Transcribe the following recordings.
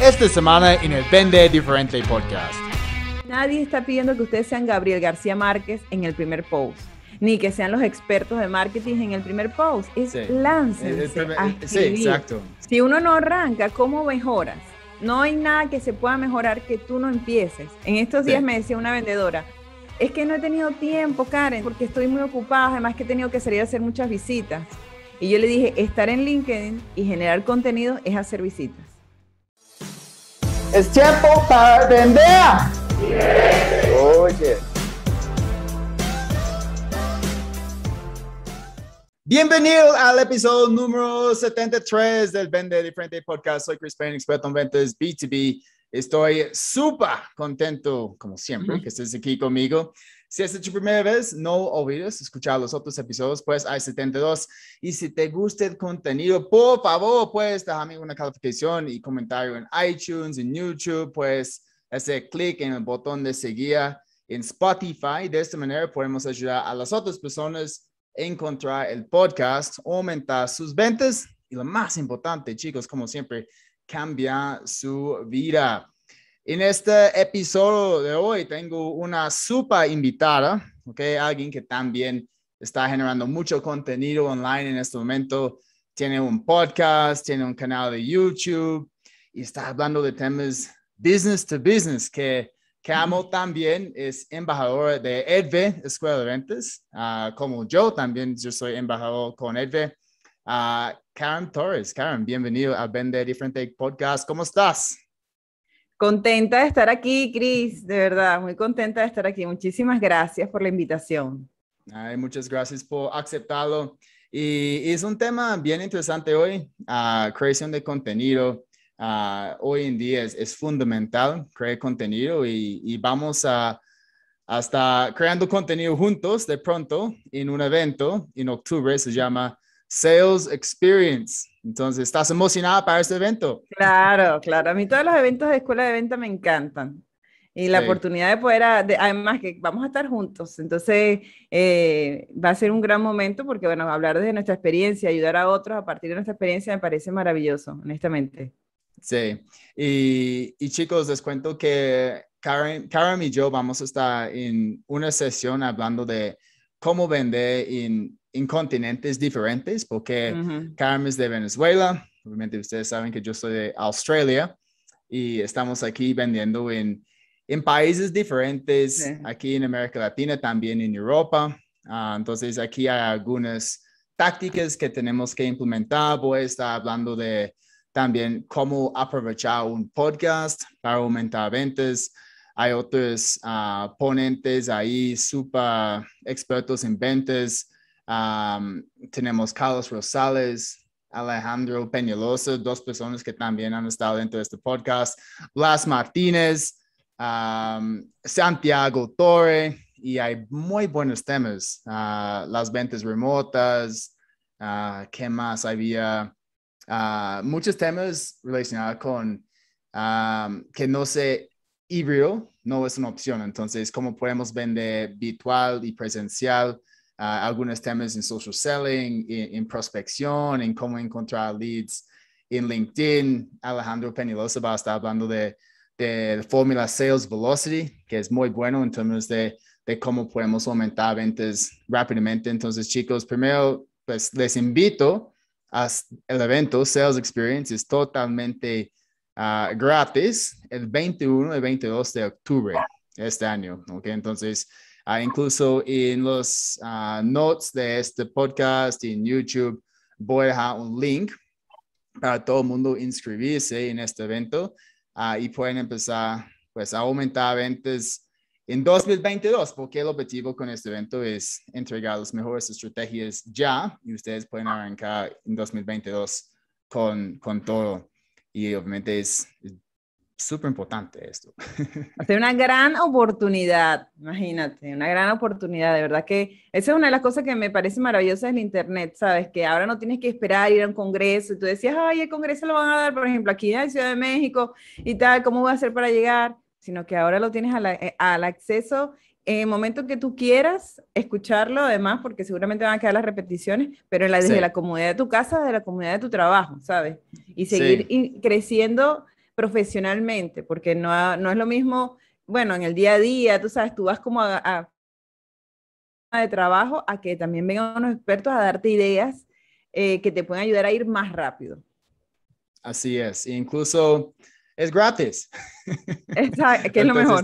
esta semana en el Vende Diferente Podcast. Nadie está pidiendo que ustedes sean Gabriel García Márquez en el primer post ni que sean los expertos de marketing en el primer post. Es lance. sí, eh, exacto. Si uno no arranca, ¿cómo mejoras? No hay nada que se pueda mejorar que tú no empieces. En estos días me decía una vendedora, es que no he tenido tiempo, Karen, porque estoy muy ocupada, además que he tenido que salir a hacer muchas visitas. Y yo le dije, estar en LinkedIn y generar contenido es hacer visitas. Es tiempo para vender. Oye. Bienvenidos al episodio número 73 del Vende Diferente Podcast. Soy Chris Payne, experto en ventas B2B. Estoy súper contento, como siempre, que estés aquí conmigo. Si es tu primera vez, no olvides escuchar los otros episodios, pues hay 72. Y si te gusta el contenido, por favor, pues déjame una calificación y comentario en iTunes, en YouTube, pues ese clic en el botón de seguir en Spotify. De esta manera podemos ayudar a las otras personas a encontrar el podcast, aumentar sus ventas y lo más importante, chicos, como siempre, cambiar su vida. En este episodio de hoy tengo una super invitada, ¿okay? alguien que también está generando mucho contenido online en este momento. Tiene un podcast, tiene un canal de YouTube y está hablando de temas business to business que, amo también. Es embajadora de EDVE, Escuela de Ventas, ah, como yo también, yo soy embajador con EDVE. Ah, Karen Torres, Karen, bienvenido a Vende Diferente Podcast. ¿Cómo estás? Contenta de estar aquí, Cris, de verdad, muy contenta de estar aquí. Muchísimas gracias por la invitación. Ay, muchas gracias por aceptarlo. Y, es un tema bien interesante hoy, ah, creación de contenido. Ah, hoy en día es, fundamental crear contenido y, y vamos a hasta creando contenido juntos de pronto en un evento en octubre, se llama Sales Experience. Entonces, ¿estás emocionada para este evento? Claro, claro. A mí todos los eventos de escuela de venta me encantan. Y la oportunidad de poder, además que vamos a estar juntos, entonces eh, va a ser un gran momento porque, bueno, hablar desde nuestra experiencia, ayudar a otros a partir de nuestra experiencia me parece maravilloso, honestamente. Sí, y, chicos, les cuento que Karen, Karen y yo vamos a estar en una sesión hablando de cómo vender en en continentes diferentes, porque Carmen es de Venezuela, obviamente ustedes saben que yo soy de Australia y estamos aquí vendiendo en, en países diferentes, aquí en América Latina, también en Europa. Ah, entonces, aquí hay algunas tácticas que tenemos que implementar. Voy a estar hablando de también cómo aprovechar un podcast para aumentar ventas. Hay otros ah, ponentes ahí súper expertos en ventas tenemos Carlos Rosales, Alejandro Peñalosa, dos personas que también han estado dentro de este podcast, Blas Martínez, Santiago Torre, y hay muy buenos temas, ah, las ventas remotas, ah, ¿qué más había? Ah, muchos temas relacionados con que no se híbrido no es una opción. Entonces, ¿cómo podemos vender virtual y presencial? Ah, algunos temas en social selling, en, prospección, en cómo encontrar leads en LinkedIn. Alejandro Penilosa va a estar hablando de, de fórmula Sales Velocity, que es muy bueno en términos de, de cómo podemos aumentar ventas rápidamente. Entonces, chicos, primero, pues les invito al evento Sales Experience, es totalmente ah, gratis el 21 y 22 de octubre este año. Entonces, Ah, incluso en los ah, notes de este podcast en YouTube voy a dejar un link para todo el mundo inscribirse en este evento ah, y pueden empezar pues a aumentar ventas en 2022, porque el objetivo con este evento es entregar las mejores estrategias ya y ustedes pueden arrancar en 2022 con, con todo. Y obviamente es, es súper importante esto. Es una gran oportunidad, imagínate, una gran oportunidad, de verdad que esa es una de las cosas que me parece maravillosa del Internet, ¿sabes? Que ahora no tienes que esperar ir a un congreso, y tú decías, ay, el congreso lo van a dar, por ejemplo, aquí en Ciudad de México y tal, ¿cómo voy a hacer para llegar? Sino que ahora lo tienes eh, al acceso en el momento que tú quieras escucharlo, además, porque seguramente van a quedar las repeticiones, pero la, desde la comunidad de tu casa, de la comunidad de tu trabajo, ¿sabes? Y seguir creciendo profesionalmente, porque no, no es lo mismo, bueno, en el día a día, tú sabes, tú vas como a, de trabajo a que también vengan unos expertos a darte ideas eh, que te pueden ayudar a ir más rápido. Así es, incluso es gratis.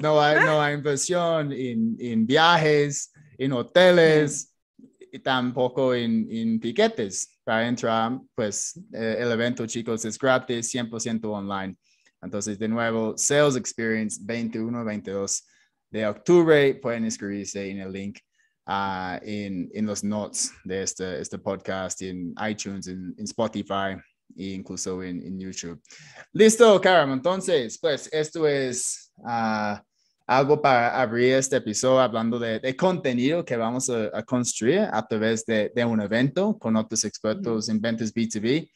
No hay, no hay inversión en, viajes, en hoteles, y tampoco en, en, piquetes. Para entrar, pues eh, el evento, chicos, es gratis, 100% online. Entonces, de nuevo, Sales Experience 21-22 de octubre. Pueden inscribirse en el link ah, en, los notes de este, este podcast, en iTunes, en, Spotify e incluso en, en, YouTube. Listo, Karam. Entonces, pues esto es ah, algo para abrir este episodio hablando de, contenido que vamos a, construir a través de, un evento con otros expertos en ventas B2B.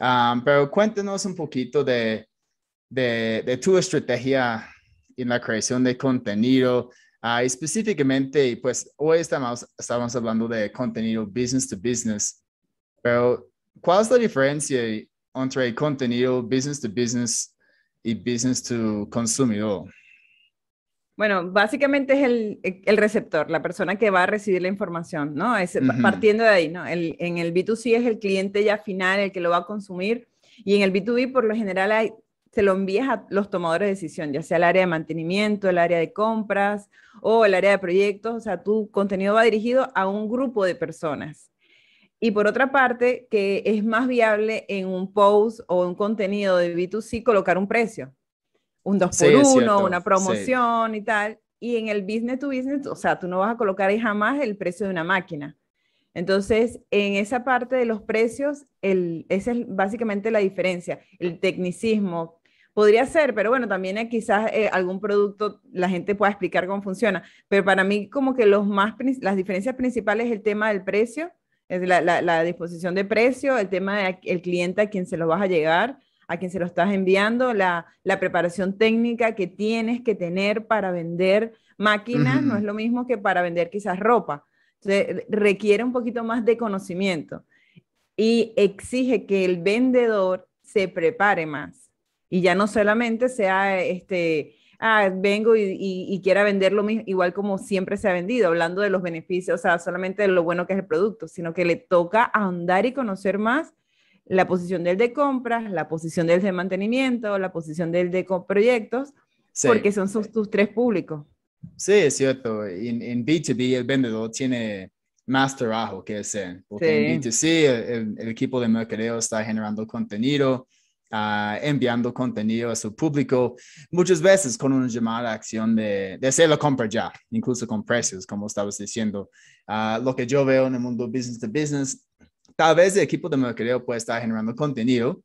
Ah, pero cuéntenos un poquito de de, de tu estrategia en la creación de contenido. Ah, específicamente y específicamente, pues hoy estamos, estamos hablando de contenido business to business, pero ¿cuál es la diferencia entre contenido business to business y business to consumidor? Bueno, básicamente es el, receptor, la persona que va a recibir la información, ¿no? Es, Partiendo de ahí, ¿no? en el B2C es el cliente ya final, el que lo va a consumir, y en el B2B por lo general hay se lo envías a los tomadores de decisión, ya sea el área de mantenimiento, el área de compras o el área de proyectos, o sea, tu contenido va dirigido a un grupo de personas. Y por otra parte, que es más viable en un post o un contenido de B2C colocar un precio, un 2 x 1 una promoción y tal. Y en el business to business, o sea, tú no vas a colocar jamás el precio de una máquina. Entonces, en esa parte de los precios, el, esa es básicamente la diferencia, el tecnicismo, Podría ser, pero bueno, también eh, quizás eh, algún producto la gente pueda explicar cómo funciona. Pero para mí como que los más, las diferencias principales es el tema del precio, es la, disposición de precio, el tema del cliente a quien se lo vas a llegar, a quien se lo estás enviando, la, preparación técnica que tienes que tener para vender máquinas, no es lo mismo que para vender quizás ropa. Entonces, requiere un poquito más de conocimiento y exige que el vendedor se prepare más y ya no solamente sea este, ah, vengo y, quiera vender lo mismo, igual como siempre se ha vendido, hablando de los beneficios, o sea, solamente de lo bueno que es el producto, sino que le toca ahondar y conocer más la posición del de compras, la posición del de mantenimiento, la posición del de proyectos, porque son sus, tres públicos. Sí, es cierto. En, B2B el vendedor tiene más trabajo que es porque en B2C el equipo de mercadeo está generando contenido, Ah, enviando contenido a su público, muchas veces con una llamada a acción de, de hacer la compra ya, incluso con precios, como estabas diciendo. Ah, lo que yo veo en el mundo business to business, tal vez el equipo de mercadeo puede estar generando contenido,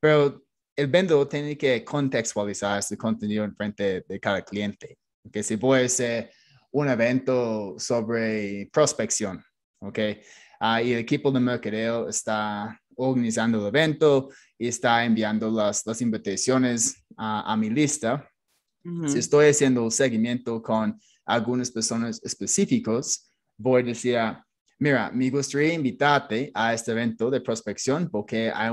pero el vendedor tiene que contextualizar ese contenido en frente de cada cliente. Que si puede ser un evento sobre prospección, ¿ok? Ah, y el equipo de mercadeo está organizando el evento, y está enviando las, invitaciones a, mi lista. Si estoy haciendo seguimiento con algunas personas específicas, voy a decir, mira, me gustaría invitarte a este evento de prospección porque hay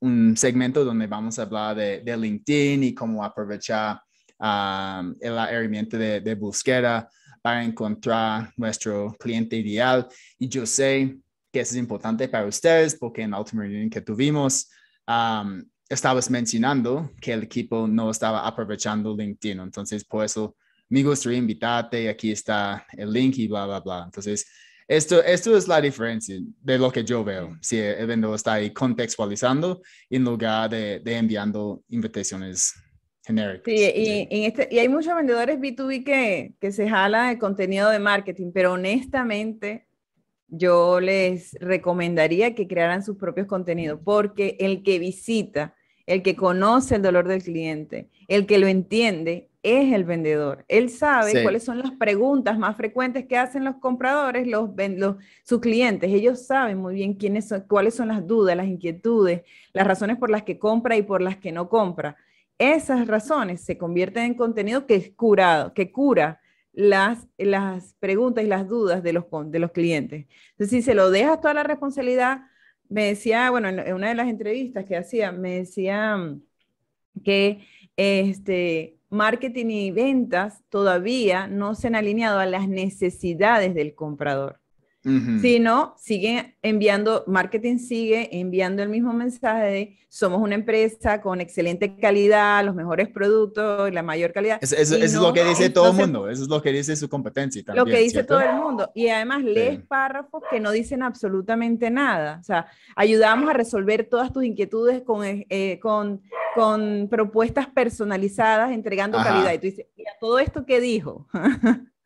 un, segmento donde vamos a hablar de, LinkedIn y cómo aprovechar um, el herramienta de, búsqueda para encontrar nuestro cliente ideal. Y yo sé que eso es importante para ustedes porque en la última reunión que tuvimos, estabas mencionando que el equipo no estaba aprovechando LinkedIn. Entonces, por eso me gustaría invitarte, aquí está el link y bla, bla, bla. Entonces, esto, esto es la diferencia de lo que yo veo, si el vendedor está ahí contextualizando en lugar de, enviando invitaciones genéricas. Sí, y, este, y, hay muchos vendedores B2B que, que se jala el contenido de marketing, pero honestamente yo les recomendaría que crearan sus propios contenidos, porque el que visita, el que conoce el dolor del cliente, el que lo entiende, es el vendedor. Él sabe cuáles son las preguntas más frecuentes que hacen los compradores, sus clientes. Ellos saben muy bien quiénes cuáles son las dudas, las inquietudes, las razones por las que compra y por las que no compra. Esas razones se convierten en contenido que es curado, que cura las, preguntas y las dudas de los, de los clientes. Entonces, si se lo dejas toda la responsabilidad, me decía, bueno, en una de las entrevistas que hacía, me decía mm, que este, marketing y ventas todavía no se han alineado a las necesidades del comprador. Si no, siguen enviando, marketing sigue enviando el mismo mensaje de somos una empresa con excelente calidad, los mejores productos, la mayor calidad. eso es lo que dice todo el mundo, eso es lo que dice su competencia. lo que dice todo el mundo. Y además lees párrafos que no dicen absolutamente nada. O sea, ayudamos a resolver todas tus inquietudes con, eh, eh, con, propuestas personalizadas, entregando calidad. Y tú dices, mira, todo esto que dijo.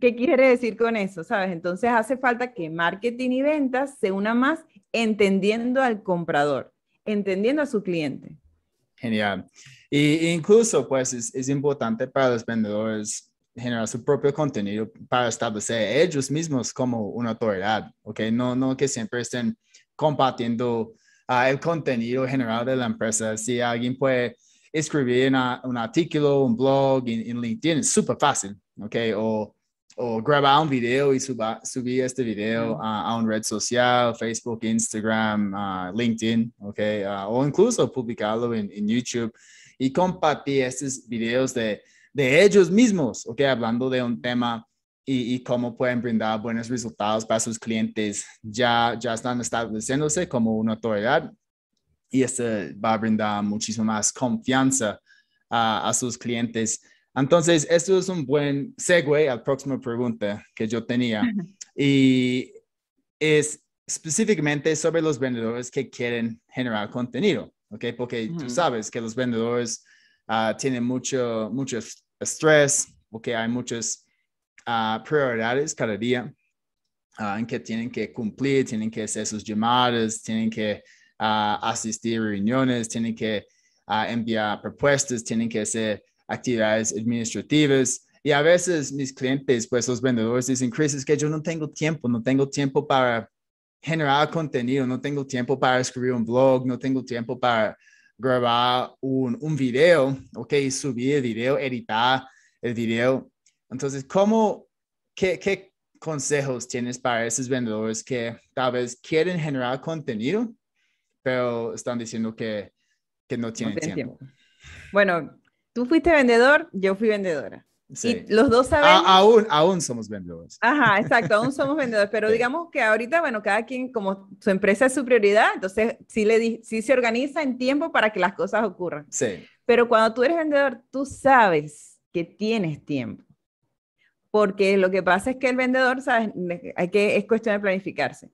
¿Qué quiere decir con eso? ¿Sabes? Entonces hace falta que marketing y ventas se unan más entendiendo al comprador, entendiendo a su cliente. Genial. Y incluso, pues, es, importante para los vendedores generar su propio contenido para establecer ellos mismos como una autoridad, ¿ok? No, no que siempre estén compartiendo ah, el contenido general de la empresa. Si alguien puede escribir un artículo, un blog en, en LinkedIn, es súper fácil, ¿ok? O, o un video y suba, este video a una red social, Facebook, Instagram, LinkedIn, ¿ok? o incluso publicarlo en, en, YouTube y compartir estos videos de, de ellos mismos, ¿ok? Hablando de un tema y, y, cómo pueden brindar buenos resultados para sus clientes. Ya, ya están estableciéndose como una autoridad y esto va a brindar muchísima más confianza a sus clientes. Entonces, esto es un buen segue a la próxima pregunta que yo tenía. Y es específicamente sobre los vendedores que quieren generar contenido, ¿ok? Porque tú sabes que los vendedores ah, tienen mucho, mucho estrés, porque hay muchas ah, prioridades cada día ah, en que tienen que cumplir, tienen que hacer sus llamadas, tienen que asistir a reuniones, tienen que enviar propuestas, tienen que hacer actividades administrativas. Y a veces mis clientes, pues los vendedores dicen, Chris, es que yo no tengo tiempo, no tengo tiempo para generar contenido, no tengo tiempo para escribir un blog, no tengo tiempo para grabar un, un video, ok, subir el video, editar el video. Entonces, ¿cómo, qué, consejos tienes para esos vendedores que tal vez quieren generar contenido, pero están diciendo que, no tienen tiempo? Bueno, tú fuiste vendedor, yo fui vendedora. Sí. Y los dos ah, sabemos. aún, aún somos vendedores. Ajá, exacto, aún somos vendedores. Pero digamos que ahorita, bueno, cada quien, como su empresa es su prioridad, entonces sí, le, sí se organiza en tiempo para que las cosas ocurran. Sí. Pero cuando tú eres vendedor, tú sabes que tienes tiempo. Porque lo que pasa es que el vendedor, ¿sabes? Hay que, es cuestión de planificarse.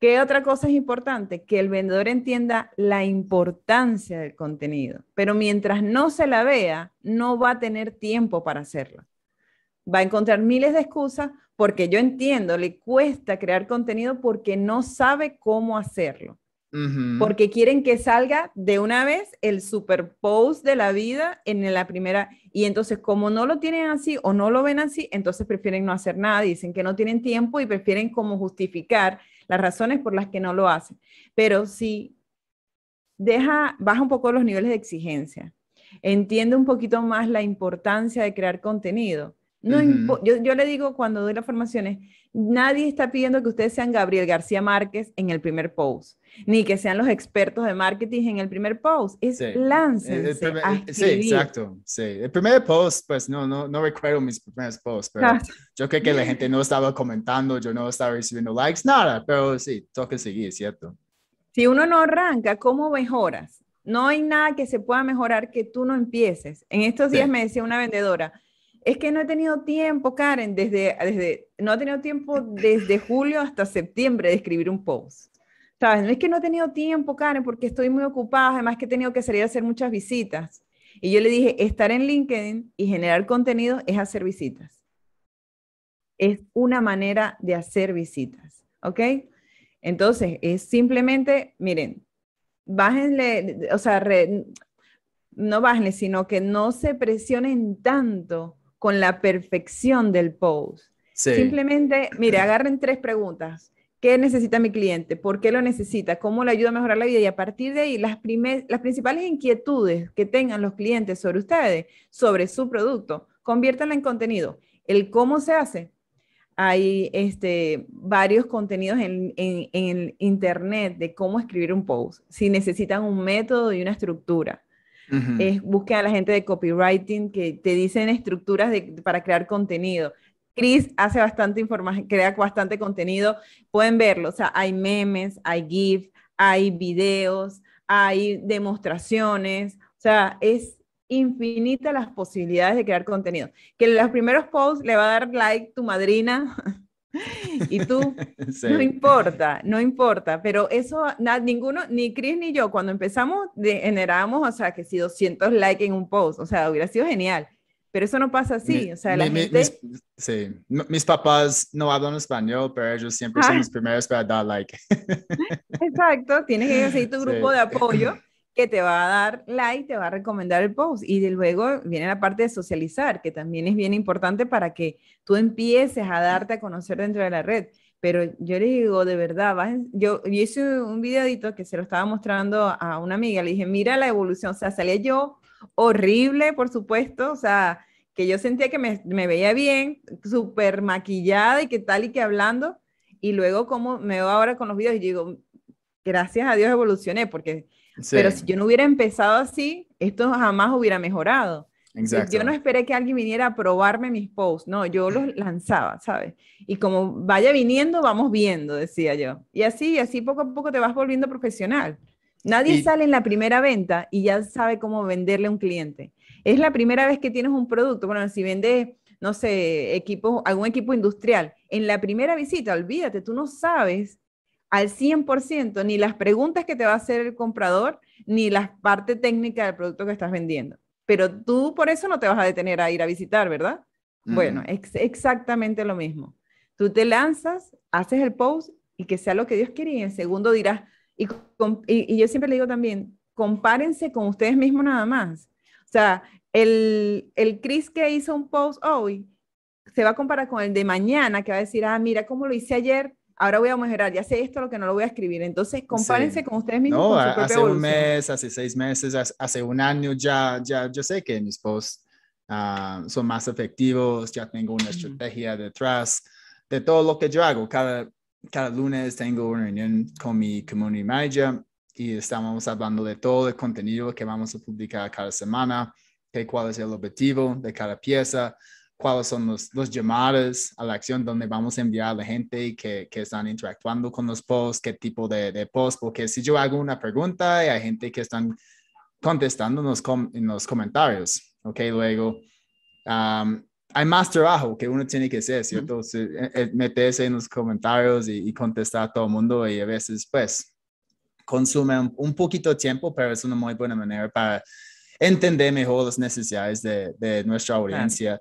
¿Qué otra cosa es importante? Que el vendedor entienda la importancia del contenido, pero mientras no se la vea, no va a tener tiempo para hacerlo. Va a encontrar miles de excusas porque yo entiendo, le cuesta crear contenido porque no sabe cómo hacerlo. Porque quieren que salga de una vez el super post de la vida en la primera. Y entonces, como no lo tienen así o no lo ven así, entonces prefieren no hacer nada. Dicen que no tienen tiempo y prefieren como justificar las razones por las que no lo hacen. Pero si deja, baja un poco los niveles de exigencia, entiende un poquito más la importancia de crear contenido. No yo, yo, le digo cuando doy las formaciones Nadie está pidiendo que ustedes sean Gabriel García Márquez en el primer post, ni que sean los expertos de marketing en el primer post. Es lance. sí, exacto. Sí. El primer post, pues no, no, no recuerdo mis primeros posts, pero ah. yo creo que la gente no estaba comentando, yo no estaba recibiendo likes, nada, pero sí, toca seguir, ¿cierto? Si uno no arranca, ¿cómo mejoras? No hay nada que se pueda mejorar que tú no empieces. En estos días me decía una vendedora, es que no he tenido tiempo, Karen, desde, desde, no he tenido tiempo desde julio hasta septiembre de escribir un post. ¿Sabes? No es que no he tenido tiempo, Karen, porque estoy muy ocupada, además que he tenido que salir a hacer muchas visitas. Y yo le dije, estar en LinkedIn y generar contenido es hacer visitas. Es una manera de hacer visitas, ¿ok? Entonces, es simplemente, miren, bájenle, o sea, no bájenle, sino que no se presionen tanto con la perfección del post. Simplemente, mire, agarren tres preguntas. ¿Qué necesita mi cliente? ¿Por qué lo necesita? ¿Cómo le ayuda a mejorar la vida? Y a partir de ahí, las, principales inquietudes que tengan los clientes sobre ustedes, sobre su producto, conviértanla en contenido. El cómo se hace. Hay este, varios contenidos en, Internet de cómo escribir un post, si necesitan un método y una estructura es busquen a la gente de copywriting que te dicen estructuras para crear contenido. Chris hace bastante información, crea bastante contenido, pueden verlo, o sea, hay memes, hay GIF, hay videos, hay demostraciones, o sea, es infinita las posibilidades de crear contenido. Que los primeros posts le va a dar like tu madrina Y tú, no importa, no importa, pero eso, ninguno, ni Chris ni yo, cuando empezamos, de, generamos, o sea, que si 200 likes en un post, o sea, hubiera sido genial, pero eso no pasa así, o sea, la gente... sí, mis papás no hablan español, pero ellos siempre son ah. los primeros para dar like. Exacto, tienes que seguir tu grupo de apoyo que te va a dar like, te va a recomendar el post. Y de luego viene la parte de socializar, que también es bien importante para que tú empieces a darte a conocer dentro de la red. Pero yo le digo, de verdad, yo, hice un videadito que se lo estaba mostrando a una amiga, le dije, mira la evolución, o sea, salía yo horrible, por supuesto, o sea, que yo sentía que me, veía bien, súper maquillada y que tal y que hablando, y luego como me veo ahora con los videos y digo, gracias a Dios evolucioné, porque pero si yo no hubiera empezado así, esto jamás hubiera mejorado. Yo no esperé que alguien viniera a probarme mis posts, no, yo los lanzaba, ¿sabes? Y como vaya viniendo, vamos viendo, decía yo. Y así, así poco a poco te vas volviendo profesional. Nadie sale en la primera venta y ya sabe cómo venderle a un cliente. Es la primera vez que tienes un producto, bueno, si vende no sé, equipo, algún equipo industrial, en la primera visita, olvídate, tú no sabes al 100% ni las preguntas que te va a hacer el comprador, ni la parte técnica del producto que estás vendiendo. Pero tú por eso no te vas a detener a ir a visitar, ¿verdad? Bueno, es exactamente lo mismo. Tú te lanzas, haces el post y que sea lo que Dios quería y en segundo dirás, y, y, yo siempre le digo también, compárense con ustedes mismos nada más. O sea, el, el Chris que hizo un post hoy se va a comparar con el de mañana, que va a decir, ah, mira cómo lo hice ayer, ahora voy a mejorar, ya sé esto, lo que no lo voy a escribir. Entonces, compárense con ustedes mismos. No, hace un mes, hace seis meses, hace un año ya, ya yo sé que mis posts ah, son más efectivos, ya tengo una estrategia detrás de todo lo que yo hago. Cada, cada lunes tengo una reunión con mi community manager y estamos hablando de todo el contenido que vamos a publicar cada semana, de cuál es el objetivo de cada pieza cuáles son los, los, llamadas a la acción donde vamos a enviar a la gente que, que están interactuando con los posts, qué tipo de, de posts, porque si yo hago una pregunta y hay gente que están contestando en los, comentarios, ¿ok? Luego, hay más trabajo que uno tiene que hacer, ¿cierto? Eh, eh, meterse en los comentarios y, contestar a todo el mundo y a veces, pues, consume un, poquito de tiempo, pero es una muy buena manera para entender mejor las necesidades de, de nuestra audiencia.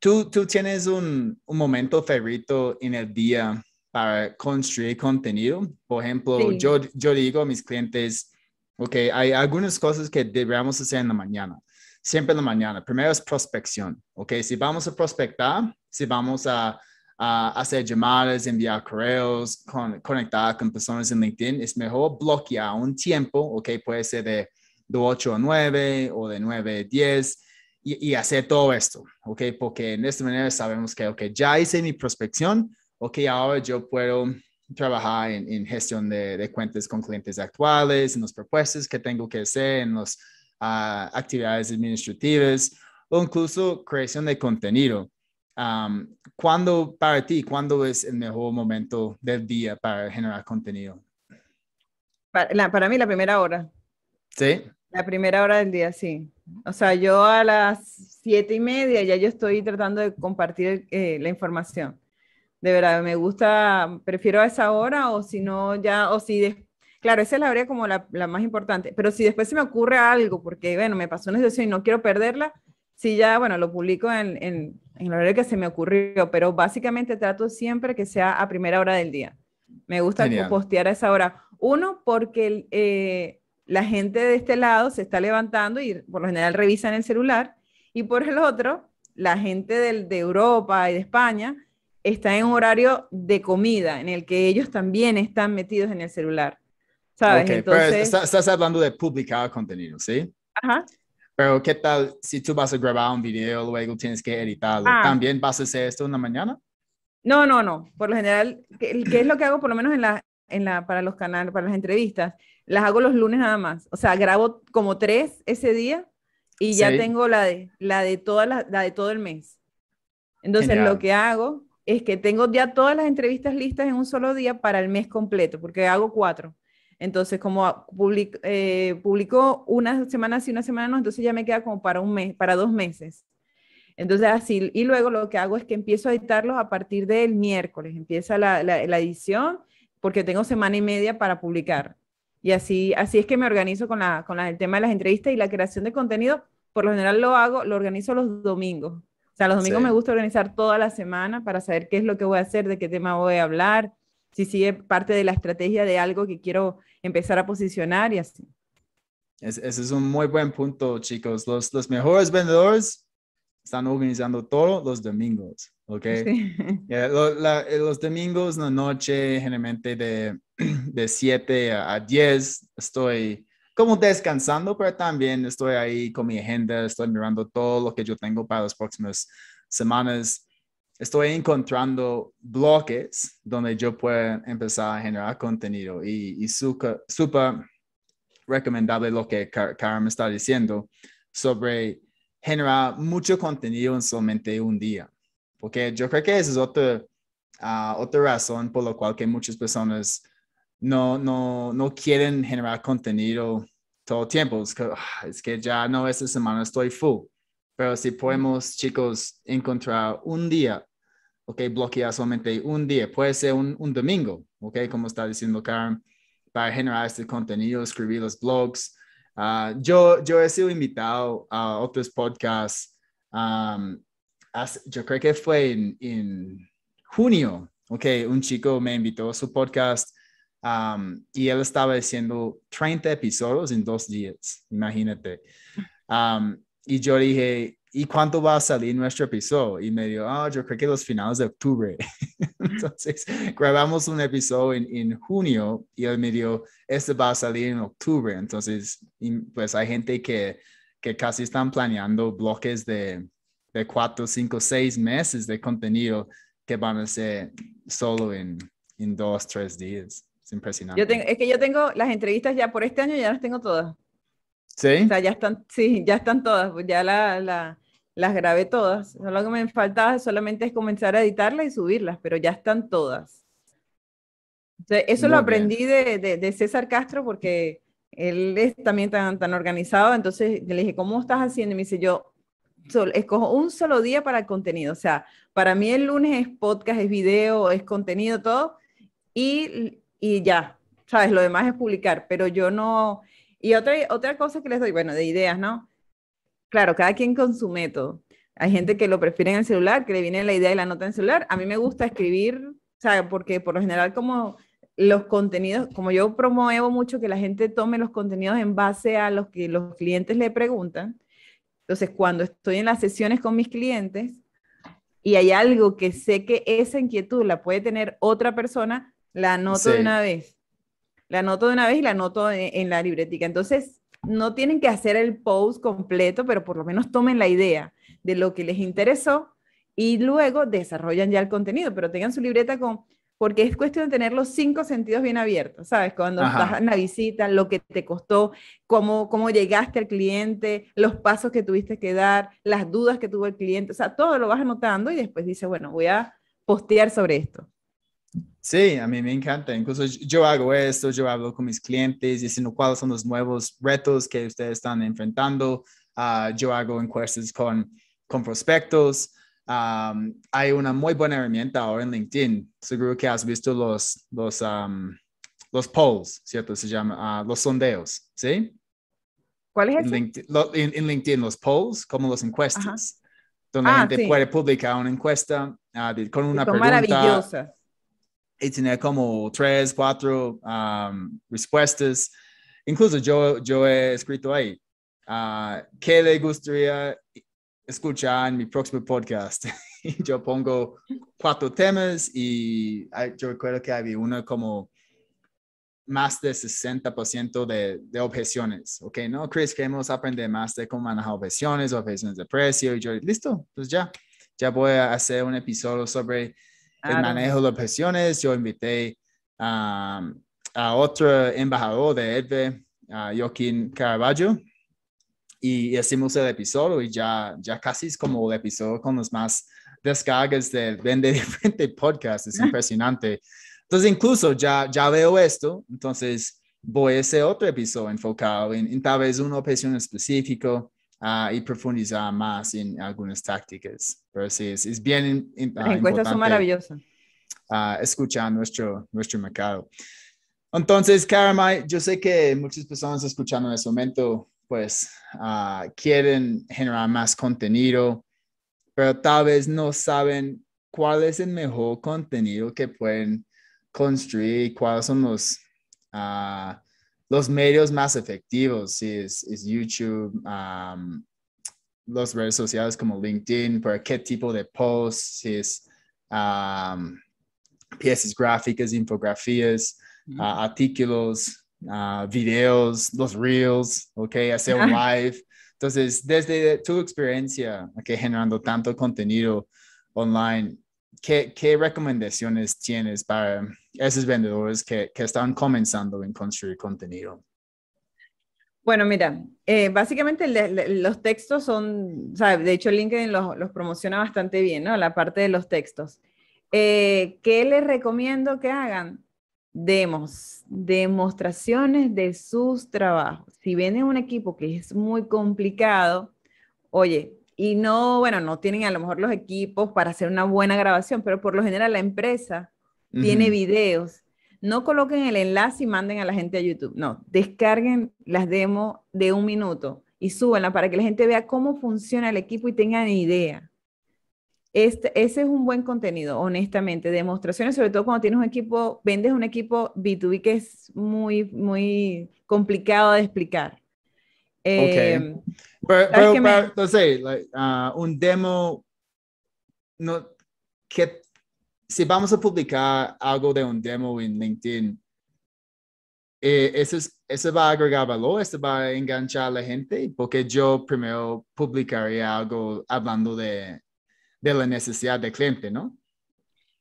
¿tú, ¿tú, tienes un, momento favorito en el día para construir contenido. Por ejemplo, yo, yo digo a mis clientes, ok, hay algunas cosas que deberíamos hacer en la mañana, siempre en la mañana. Primero es prospección, ok, si vamos a prospectar, si vamos a, hacer llamadas, enviar correos, conectar con personas en LinkedIn, es mejor bloquear un tiempo, ok, puede ser de, de 8 a 9 o de 9 a 10 y, hacer todo esto, ¿ok? Porque de esta manera sabemos que, ok, ya hice mi prospección, ok, ahora yo puedo trabajar en, gestión de, cuentas con clientes actuales, en los propuestas que tengo que hacer, en las ah, actividades administrativas o incluso creación de contenido. ¿Cuándo para ti, cuándo es el mejor momento del día para generar contenido? Para, para mí la primera hora. ¿Sí? La primera hora del día, sí. O sea, yo a las siete y media ya yo estoy tratando de compartir eh, la información. De verdad, me gusta, prefiero a esa hora o si no ya, o si, claro, esa es la hora como la, más importante, pero si después se me ocurre algo, porque bueno, me pasó una situación y no quiero perderla, sí ya, bueno, lo publico en, en, la hora que se me ocurrió, pero básicamente trato siempre que sea a primera hora del día. Me gusta postear a esa hora. Uno, porque eh, la gente de este lado se está levantando y por lo general revisan el celular, y por el otro, la gente del, de Europa y de España está en un horario de comida, en el que ellos también están metidos en el celular. ¿Sabes? estás hablando de publicar contenido, ¿sí? Ajá. Pero ¿qué tal si tú vas a grabar un video, luego tienes que editarlo? Ah. ¿También vas a hacer esto en la mañana? No, no, no. Por lo general, ¿qué, qué es lo que hago por lo menos en la, en la, para los canales, para las entrevistas? las hago los lunes nada más. O sea, grabo como tres ese día y ya tengo la de, la, de de todo el mes. Entonces, lo que hago es que tengo ya todas las entrevistas listas en un solo día para el mes completo, porque hago cuatro. Entonces, como publico, eh, publico una semana sí, una semana no, entonces ya me queda como para un mes, para dos meses. Entonces, así, y luego lo que hago es que empiezo a editarlos a partir del miércoles, empieza la edición, porque tengo semana y media para publicar. Y así, así es que me organizo con, la, con el tema de las entrevistas y la creación de contenido. Por lo general lo hago, lo organizo los domingos. O sea, los domingos me gusta organizar toda la semana para saber qué es lo que voy a hacer, de qué tema voy a hablar, si sigue parte de la estrategia de algo que quiero empezar a posicionar y así. ese es un muy buen punto, chicos. Los, los mejores vendedores están organizando todo los domingos, ¿ok? Eh, eh, los domingos, la noche, generalmente de de 7 a 10 estoy como descansando, pero también estoy ahí con mi agenda, estoy mirando todo lo que yo tengo para las próximas semanas. Estoy encontrando bloques donde yo pueda empezar a generar contenido y, y súper recomendable lo que Cara me está diciendo sobre generar mucho contenido en solamente un día, porque yo creo que esa es otra, ah, otra razón por la cual que muchas personas no, no, no quieren generar contenido todo el tiempo. Es que, ah, ya no, esta semana estoy full. Pero si podemos, chicos, encontrar un día, ok, bloquear solamente un día, puede ser un, un domingo, ok, como está diciendo Karen, para generar este contenido, escribir los blogs. Ah, yo, yo he sido invitado a otros podcasts, yo creo que fue en, en junio, ok, un chico me invitó a su podcast y él estaba diciendo 30 episodios en dos días, imagínate. y yo dije, ¿y cuánto va a salir nuestro episodio? Y me dijo, ah, yo creo que los finales de octubre. Entonces grabamos un episodio en, en, junio y él me dijo, este va a salir en octubre. Entonces, pues hay gente que, que casi están planeando bloques de, de cuatro, cinco, seis meses de contenido que van a ser solo en, en dos, tres días. Es impresionante. Yo tengo, es que yo tengo las entrevistas ya por este año, ya las tengo todas. ¿Sí? O sea, ya están, sí, ya están todas, ya la, la, las grabé todas. Lo que me faltaba solamente es comenzar a editarlas y subirlas, pero ya están todas. eso lo aprendí de, de, César Castro porque él es también tan, tan organizado, entonces le dije, ¿cómo estás haciendo? Y me dice, yo Solo, escojo un solo día para el contenido. O sea, para mí el lunes es podcast, es video, es contenido, todo. Y y ya, ¿sabes? Lo demás es publicar, pero yo no... Y otra, otra cosa que les doy, bueno, de ideas, ¿no? Claro, cada quien con su método. Hay gente que lo prefiere en el celular, que le viene la idea y la nota en celular. A mí me gusta escribir, ¿sabes? Porque por lo general como los contenidos, como yo promuevo mucho que la gente tome los contenidos en base a los que los clientes le preguntan. Entonces, cuando estoy en las sesiones con mis clientes y hay algo que sé que esa inquietud la puede tener otra persona, la anoto de una vez. La anoto de una vez y la anoto en, la libretica. Entonces, no tienen que hacer el post completo, pero por lo menos tomen la idea de lo que les interesó y luego desarrollan ya el contenido, pero tengan su libreta con, porque es cuestión de tener los cinco sentidos bien abiertos, ¿sabes? Cuando vas a la visita, lo que te costó, cómo, cómo llegaste al cliente, los pasos que tuviste que dar, las dudas que tuvo el cliente, o sea, todo lo vas anotando y después dices, bueno, voy a postear sobre esto. Sí, a mí me encanta. Incluso yo hago esto, yo hablo con mis clientes diciendo cuáles son los nuevos retos que ustedes están enfrentando. Ah, yo hago encuestas con, con prospectos. Ah, hay una muy buena herramienta ahora en LinkedIn. Seguro que has visto los, los, los polls, ¿cierto? Se llama ah, los sondeos, ¿sí? ¿Cuál es en LinkedIn, en, LinkedIn, los polls, como las encuestas. donde la gente puede publicar una encuesta con una pregunta. Maravillosa. Y tenía como tres, cuatro um, respuestas. Incluso yo, yo he escrito ahí, ah, ¿qué le gustaría escuchar en mi próximo podcast? yo pongo cuatro temas y yo recuerdo que había una como más de 60% de, de objeciones, ¿ok? No, Chris, queremos aprender más de cómo manejar objeciones, objeciones de precio, y yo, listo, pues ya, ya voy a hacer un episodio sobre el manejo de presiones Yo invité um, a otro embajador de EDVE, Joaquín Caraballo, y hicimos el episodio y ya, ya casi es como el episodio con los más descargas de Vende Diferente Podcast. Es ah. impresionante. Entonces, incluso ya, ya veo esto, entonces voy a ese otro episodio enfocado en, tal vez una opción específico Ah, y profundizar más en algunas tácticas. Pero sí, es, bien ah, importante Las maravillosas. Ah, escuchar nuestro, nuestro mercado. Entonces, Caramay, yo sé que muchas personas escuchando en este momento, pues, quieren generar más contenido, pero tal vez no saben cuál es el mejor contenido que pueden construir, cuáles son los, los medios más efectivos, sí, es, YouTube, las redes sociales como LinkedIn, para qué tipo de posts, es piezas gráficas, infografías, mm. ah, artículos, ah, videos, los reels, ok, hacer un live. Entonces, desde tu experiencia, generando tanto contenido online, ¿qué, recomendaciones tienes para esos vendedores que, están comenzando en construir contenido? Bueno, mira, eh, básicamente los textos son, o de hecho LinkedIn los, promociona bastante bien, ¿no? La parte de los textos. Eh, ¿Qué les recomiendo que hagan? Demos, demostraciones de sus trabajos. Si viene un equipo que es muy complicado, oye, y no, bueno, no tienen a lo mejor los equipos para hacer una buena grabación, pero por lo general la empresa tiene videos. No coloquen el enlace y manden a la gente a YouTube. No, descarguen las demos de un minuto y súbanla para que la gente vea cómo funciona el equipo y tengan idea. Este, ese es un buen contenido, honestamente. Demostraciones, sobre todo cuando tienes un equipo, vendes un equipo B2B que es muy, muy complicado de explicar ok. Em, pero, pero, entonces, uh, un demo, no, que si vamos a publicar algo de un demo en LinkedIn, eh, eso, es, va a agregar valor, eso va a enganchar a la gente, porque yo primero publicaría algo hablando de, de la necesidad del cliente, ¿no?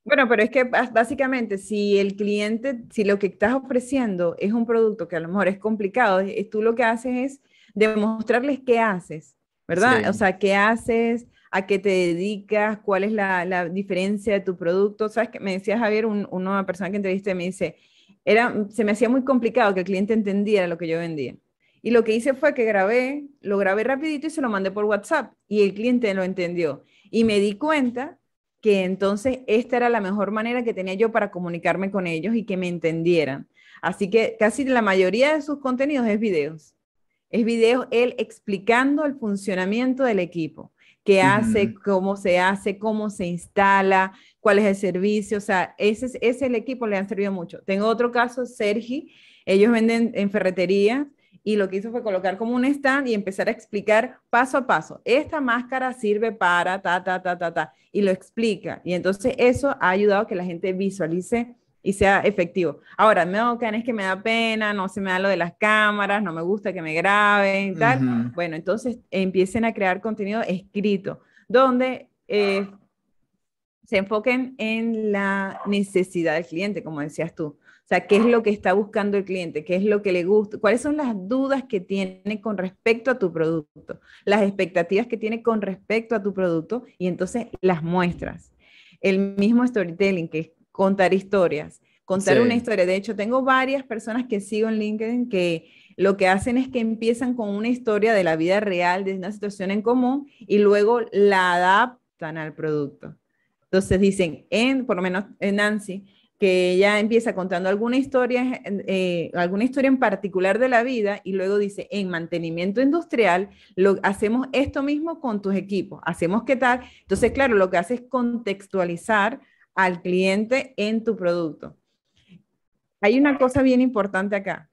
Bueno, pero es que básicamente si el cliente, si lo que estás ofreciendo es un producto que a lo mejor es complicado, tú lo que haces es demostrarles qué haces, ¿verdad? O sea, qué haces, a qué te dedicas, cuál es la, diferencia de tu producto. Sabes que me decía Javier, una persona que entrevisté me dice, era, se me hacía muy complicado que el cliente entendiera lo que yo vendía. Y lo que hice fue que grabé, lo grabé rapidito y se lo mandé por WhatsApp y el cliente lo entendió. Y me di cuenta que entonces esta era la mejor manera que tenía yo para comunicarme con ellos y que me entendieran. Así que casi la mayoría de sus contenidos es videos. Es video, él explicando el funcionamiento del equipo, qué hace, cómo se hace, cómo se instala, cuál es el servicio, o sea, ese es, el equipo, le han servido mucho. Tengo otro caso, Sergi, ellos venden en ferretería y lo que hizo fue colocar como un stand y empezar a explicar paso a paso. Esta máscara sirve para ta, ta, ta, ta, ta, y lo explica. Y entonces eso ha ayudado a que la gente visualice y sea efectivo. Ahora, me no, es que me da pena, no se me da lo de las cámaras, no me gusta que me graben, tal. Bueno, entonces empiecen a crear contenido escrito, donde eh, se enfoquen en la necesidad del cliente, como decías tú. O sea, qué es lo que está buscando el cliente, qué es lo que le gusta, cuáles son las dudas que tiene con respecto a tu producto, las expectativas que tiene con respecto a tu producto y entonces las muestras. El mismo storytelling, que es contar historias, contar una historia. De hecho, tengo varias personas que sigo en LinkedIn que lo que hacen es que empiezan con una historia de la vida real, de una situación en común, y luego la adaptan al producto. Entonces dicen, en, por lo menos en Nancy, que ella empieza contando alguna historia, eh, alguna historia en particular de la vida y luego dice, en mantenimiento industrial, lo, hacemos esto mismo con tus equipos, hacemos qué tal. Entonces, claro, lo que hace es contextualizar al cliente en tu producto. Hay una cosa bien importante acá.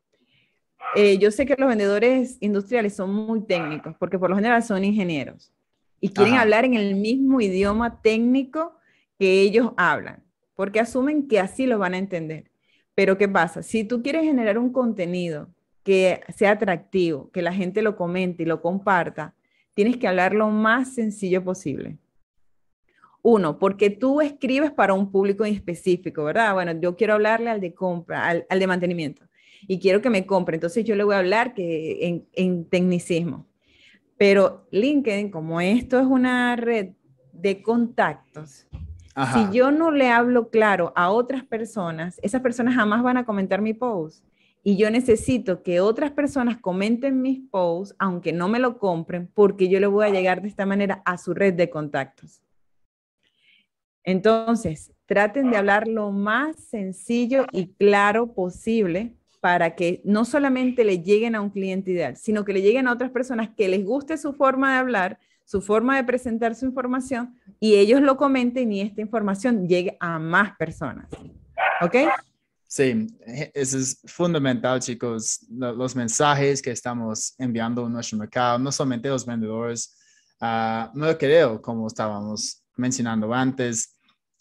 Eh, yo sé que los vendedores industriales son muy técnicos, porque por lo general son ingenieros y quieren hablar en el mismo idioma técnico que ellos hablan, porque asumen que así lo van a entender. Pero ¿qué pasa? Si tú quieres generar un contenido que sea atractivo, que la gente lo comente y lo comparta, tienes que hablar lo más sencillo posible. Uno, porque tú escribes para un público específico, ¿verdad? Bueno, yo quiero hablarle al de compra, al, de mantenimiento, y quiero que me compre, entonces yo le voy a hablar que en, tecnicismo. Pero LinkedIn, como esto es una red de contactos, si yo no le hablo claro a otras personas, esas personas jamás van a comentar mi post. Y yo necesito que otras personas comenten mis posts, aunque no me lo compren, porque yo le voy a llegar de esta manera a su red de contactos. Entonces, traten de hablar lo más sencillo y claro posible para que no solamente le lleguen a un cliente ideal, sino que le lleguen a otras personas que les guste su forma de hablar, su forma de presentar su información y ellos lo comenten y esta información llegue a más personas. ¿Ok? Sí, eh, eso es fundamental, chicos. Los mensajes que estamos enviando a nuestro mercado, no solamente los vendedores, ah, no lo creo, como estábamos mencionando antes,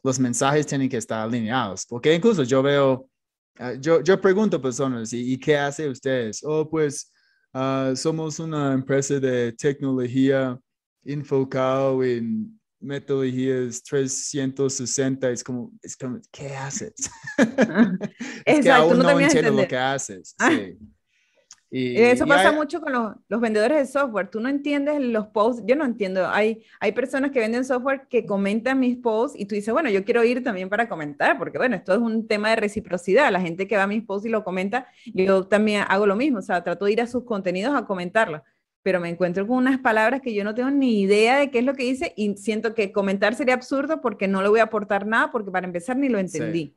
los mensajes tienen que estar alineados, porque incluso yo veo, ah, yo, yo, pregunto a personas, ¿y, qué hace ustedes? Oh, pues ah, somos una empresa de tecnología enfocado en metodologías 360, es como, es como ¿qué haces? es que aún no, no entiendo lo que haces. Ah. Sí. Eso pasa mucho con los, los, vendedores de software. Tú no entiendes los posts. Yo no entiendo. Hay, hay personas que venden software que comentan mis posts y tú dices, bueno, yo quiero ir también para comentar, porque bueno, esto es un tema de reciprocidad. La gente que va a mis posts y lo comenta, yo también hago lo mismo. O sea, trato de ir a sus contenidos a comentarlos. Pero me encuentro con unas palabras que yo no tengo ni idea de qué es lo que dice y siento que comentar sería absurdo porque no le voy a aportar nada, porque para empezar ni lo entendí.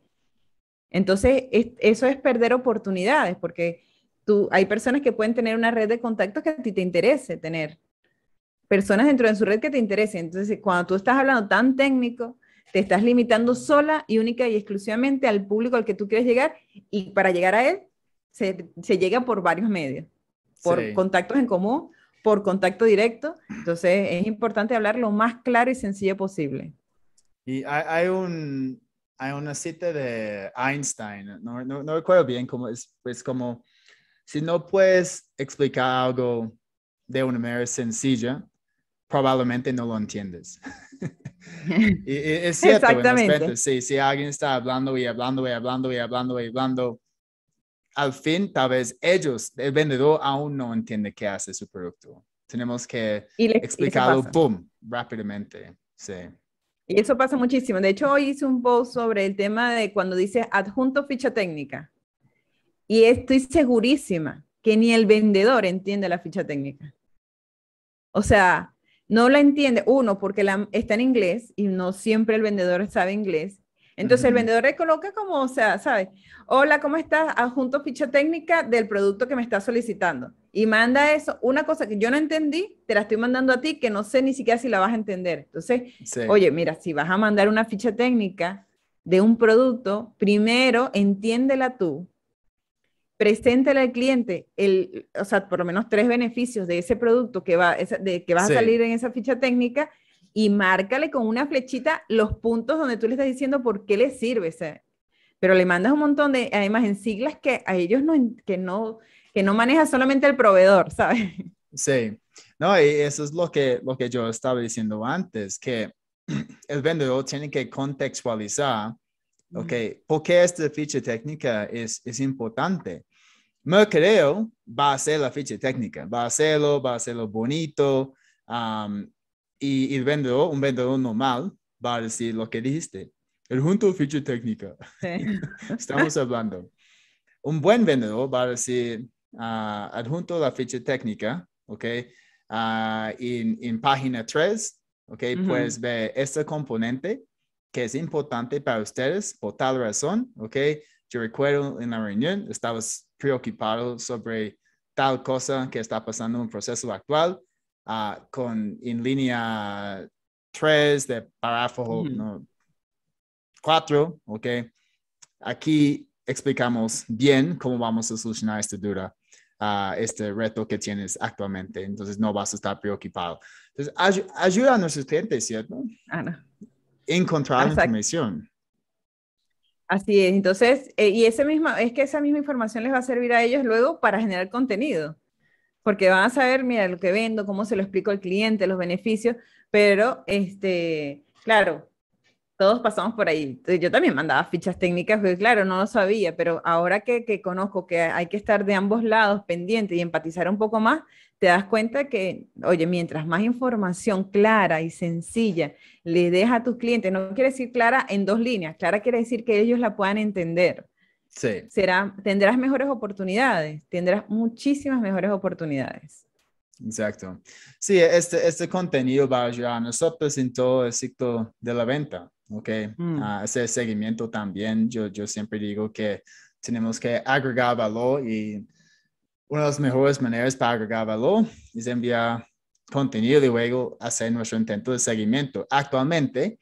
Entonces, eso es perder oportunidades, porque tú, hay personas que pueden tener una red de contactos que a ti te interese tener, personas dentro de su red que te interese. Entonces, cuando tú estás hablando tan técnico, te estás limitando sola y única y exclusivamente al público al que tú quieres llegar y para llegar a él se, se llega por varios medios, por contactos en común, por contacto directo. Entonces, es importante hablar lo más claro y sencillo posible. Y hay, hay un, hay una cita de Einstein, no, no, no recuerdo bien cómo es, pues como si no puedes explicar algo de una manera sencilla, probablemente no lo entiendes. es cierto, Exactamente. si alguien está hablando y hablando y hablando y hablando y hablando, al fin tal vez ellos, el vendedor aún no entiende qué hace su producto. Tenemos que explicarlo, boom, rápidamente. Y eso pasa muchísimo. De hecho, hoy hice un post sobre el tema de cuando dice adjunto ficha técnica. Y estoy segurísima que ni el vendedor entiende la ficha técnica. O sea, no la entiende, uno, porque está en inglés y no siempre el vendedor sabe inglés. Entonces el vendedor le coloca como, o sea, ¿sabes? Hola, ¿cómo estás? Adjunto ficha técnica del producto que me está solicitando. Y manda eso, una cosa que yo no entendí, te la estoy mandando a ti que no sé ni siquiera si la vas a entender. Entonces, oye, mira, si vas a mandar una ficha técnica de un producto, primero entiéndela tú, preséntale al cliente, el, o sea, por lo menos tres beneficios de ese producto que, va, de, que va a salir en esa ficha técnica y márcale con una flechita los puntos donde tú le estás diciendo por qué le sirve. Pero le mandas un montón de, además en siglas que a ellos no, que no, que no maneja solamente el proveedor, ¿sabes? Sí, no, y eso es lo que, lo que yo estaba diciendo antes, que el vendedor tiene que contextualizar, ok, ¿por qué esta ficha técnica es, es importante? Mercadeo va a ser la ficha técnica, va a hacerlo, va a hacerlo bonito. y, el vendedor, un vendedor normal, va a decir lo que dijiste. El junto ficha técnica. Estamos hablando. Un buen vendedor va a decir ah, adjunto la ficha técnica, ¿ok? Ah, en, página 3, ¿ok? Puedes ver este componente que es importante para ustedes por tal razón, ¿ok? Yo recuerdo en la reunión, estabas preocupado sobre tal cosa que está pasando en un proceso actual, ah, con en línea 3 de párrafo 4, mm. ¿ok? Aquí explicamos bien cómo vamos a solucionar esta duda, ah, este reto que tienes actualmente. Entonces, no vas a estar preocupado. Entonces, ayuda a nuestros clientes, ¿cierto? Ana. Encontrar información. Así es, entonces, eh, y ese misma, es que esa misma información les va a servir a ellos luego para generar contenido, porque van a saber, mira, lo que vendo, cómo se lo explico al cliente, los beneficios, pero, este, claro, todos pasamos por ahí. Yo también mandaba fichas técnicas, pues, claro, no lo sabía, pero ahora que, que, conozco que hay que estar de ambos lados pendiente y empatizar un poco más, te das cuenta que, oye, mientras más información clara y sencilla le deja a tus clientes, no quiere decir clara en dos líneas, clara quiere decir que ellos la puedan entender. Sí. Será, tendrás mejores oportunidades, tendrás muchísimas mejores oportunidades. Exacto. Sí, este, este contenido va a ayudar a nosotros en todo el ciclo de la venta, ¿ok? Mm. Ah, ese seguimiento también, yo, yo siempre digo que tenemos que agregar valor y una de las mejores maneras para agregar valor es enviar contenido y luego hacer nuestro intento de seguimiento. Actualmente,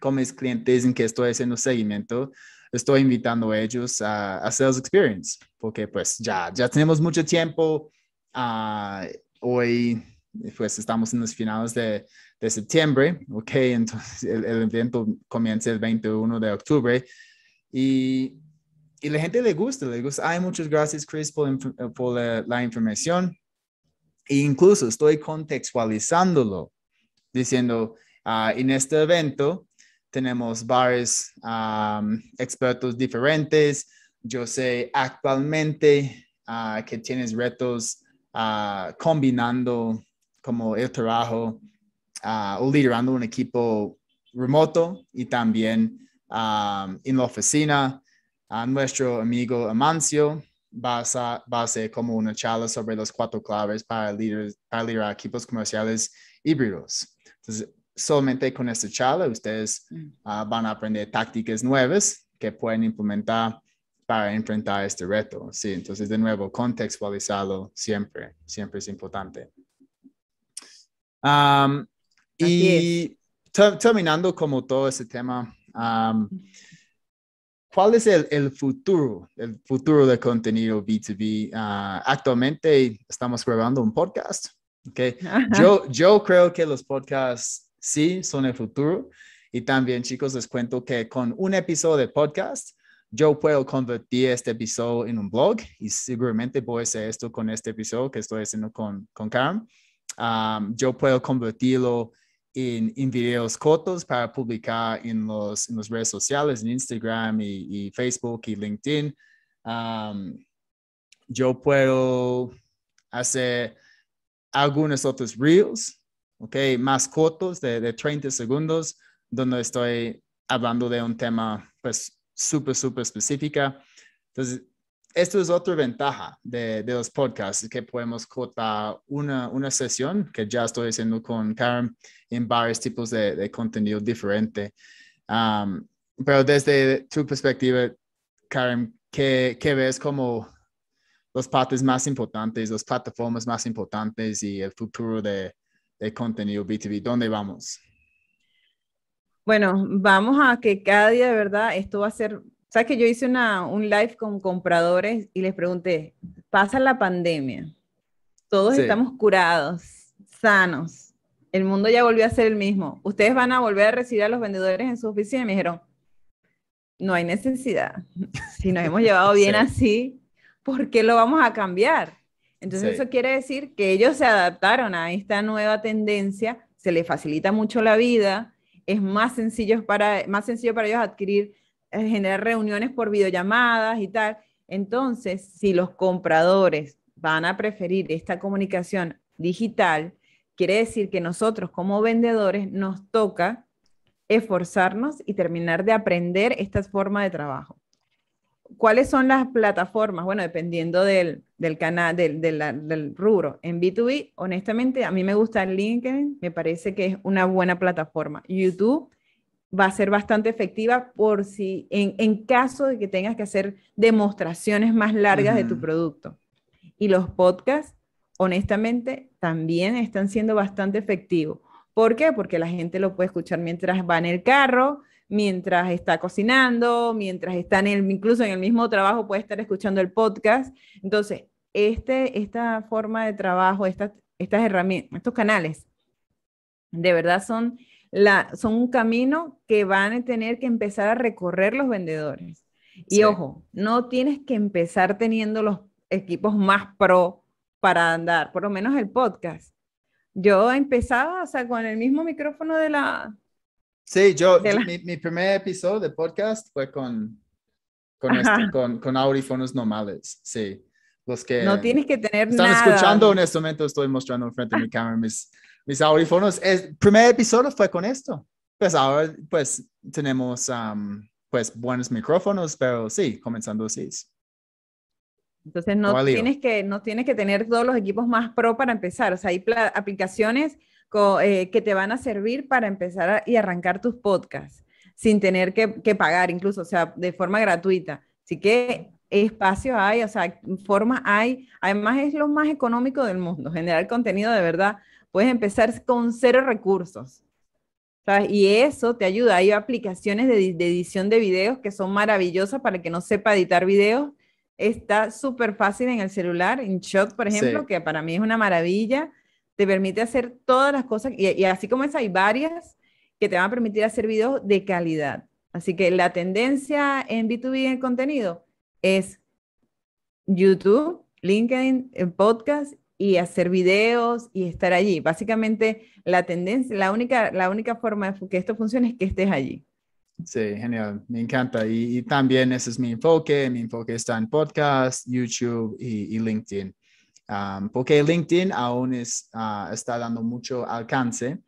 con mis clientes en que estoy haciendo seguimiento, estoy invitando a ellos a, hacer Sales Experience, porque pues ya, ya tenemos mucho tiempo. Ah, hoy pues estamos en los finales de, de septiembre, ok, entonces el, el, evento comienza el 21 de octubre y y la gente le gusta, le gusta. Ay, muchas gracias, Chris, por, la, eh, información. E incluso estoy contextualizándolo, diciendo, ah, en este evento tenemos varios expertos diferentes. Yo sé actualmente ah, que tienes retos ah, combinando como el trabajo o liderando un equipo remoto y también en la oficina nuestro amigo Amancio va a, hacer a como una charla sobre las cuatro claves para, líderes, liderar equipos comerciales híbridos. Entonces, solamente con esta charla ustedes mm. ah, van a aprender tácticas nuevas que pueden implementar para enfrentar este reto. Sí, entonces, de nuevo, contextualizarlo siempre, siempre es importante. y terminando como todo ese tema, mm. ¿Cuál es el, futuro, el futuro del contenido B2B? Ah, actualmente estamos grabando un podcast, Yo, yo creo que los podcasts sí son el futuro. Y también, chicos, les cuento que con un episodio de podcast, yo puedo convertir este episodio en un blog y seguramente voy a hacer esto con este episodio que estoy haciendo con, con ah, yo puedo convertirlo en en, videos cortos para publicar en, en las redes sociales, en Instagram y, Facebook y LinkedIn. yo puedo hacer algunos otros reels, ¿ok? Más cortos de, de 30 segundos, donde estoy hablando de un tema pues súper, súper específica. Entonces, esto es otra ventaja de, los podcasts, que podemos cortar una, sesión que ya estoy haciendo con Karen en varios tipos de, contenido diferente. Um, pero desde tu perspectiva, Karen, ¿qué, ves como los partes más importantes, las plataformas más importantes y el futuro de, de contenido B2B? ¿Dónde vamos? Bueno, vamos a que cada día de verdad esto va a ser ¿Sabes que yo hice un live con compradores y les pregunté, pasa la pandemia, todos estamos curados, sanos, el mundo ya volvió a ser el mismo, ¿ustedes van a volver a recibir a los vendedores en su oficina? Y me dijeron, no hay necesidad, si nos hemos llevado bien así, ¿por qué lo vamos a cambiar? Entonces eso quiere decir que ellos se adaptaron a esta nueva tendencia, se les facilita mucho la vida, es más sencillo para, más sencillo para ellos adquirir eh, generar reuniones por videollamadas y tal. Entonces, si los compradores van a preferir esta comunicación digital, quiere decir que nosotros como vendedores nos toca esforzarnos y terminar de aprender esta forma de trabajo. ¿Cuáles son las plataformas? Bueno, dependiendo del, canal, del, rubro. En B2B, honestamente, a mí me gusta LinkedIn, me parece que es una buena plataforma. YouTube va a ser bastante efectiva por si en, caso de que tengas que hacer demostraciones más largas de tu producto. Y los podcasts, honestamente, también están siendo bastante efectivos. ¿Por qué? Porque la gente lo puede escuchar mientras va en el carro, mientras está cocinando, mientras está en el, incluso en el mismo trabajo puede estar escuchando el podcast. Entonces, este, esta forma de trabajo, estas estas herramientas, estos canales, de verdad son son un camino que van a tener que empezar a recorrer los vendedores. Y ojo, no tienes que empezar teniendo los equipos más pro para andar, por lo menos el podcast. Yo empezaba, o sea, con el mismo micrófono de la... Sí, yo, mi, primer episodio de podcast fue este, con, con, audífonos normales, sí. Los que... No tienes que tener están escuchando en este momento, estoy mostrando frente a mi cámara mis, mis audífonos. El primer episodio fue con esto. Pues ahora, pues tenemos pues buenos micrófonos, pero sí, comenzando así. Entonces no, tienes que, no tienes que tener todos los equipos más pro para empezar. O sea, hay aplicaciones eh, que te van a servir para empezar y arrancar tus podcasts sin tener que, que, pagar incluso, o sea, de forma gratuita. Así que espacio hay, o sea, forma hay. Además es lo más económico del mundo, generar contenido de verdad Puedes empezar con cero recursos. ¿sabes? Y eso te ayuda. Hay aplicaciones de, edición de videos que son maravillosas para que no sepa editar videos. Está súper fácil en el celular, InShot, por ejemplo, que para mí es una maravilla. Te permite hacer todas las cosas. Y, y así como es, hay varias que te van a permitir hacer videos de calidad. Así que la tendencia en B2B en contenido es YouTube, LinkedIn, podcast y hacer videos y estar allí. Básicamente la tendencia, la única, la única forma de que esto funcione es que estés allí. Sí, genial, me encanta. Y, también ese es mi enfoque, mi enfoque está en podcast, YouTube y, LinkedIn. porque LinkedIn aún es, ah, está dando mucho alcance